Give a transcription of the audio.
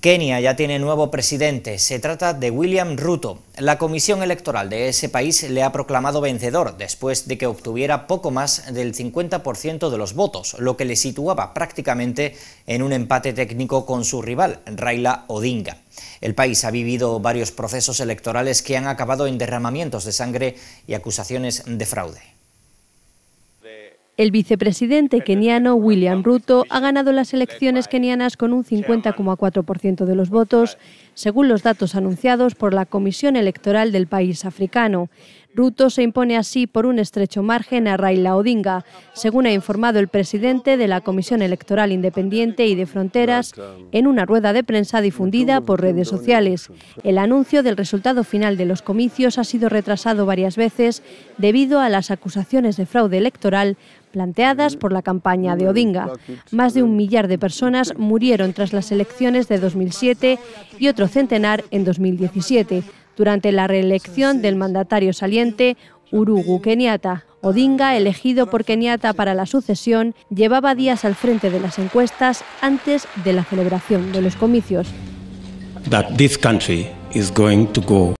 Kenia ya tiene nuevo presidente. Se trata de William Ruto. La comisión electoral de ese país le ha proclamado vencedor después de que obtuviera poco más del 50% de los votos, lo que le situaba prácticamente en un empate técnico con su rival, Raila Odinga. El país ha vivido varios procesos electorales que han acabado en derramamientos de sangre y acusaciones de fraude. El vicepresidente keniano William Ruto ha ganado las elecciones kenianas con un 50,4% de los votos, según los datos anunciados por la Comisión Electoral del país africano. Ruto se impone así por un estrecho margen a Raila Odinga, según ha informado el presidente de la Comisión Electoral Independiente y de Fronteras en una rueda de prensa difundida por redes sociales. El anuncio del resultado final de los comicios ha sido retrasado varias veces debido a las acusaciones de fraude electoral planteadas por la campaña de Odinga. Más de un millar de personas murieron tras las elecciones de 2007 y otro centenar en 2017 durante la reelección del mandatario saliente Urugu Kenyatta. Odinga, elegido por Kenyatta para la sucesión, llevaba días al frente de las encuestas antes de la celebración de los comicios.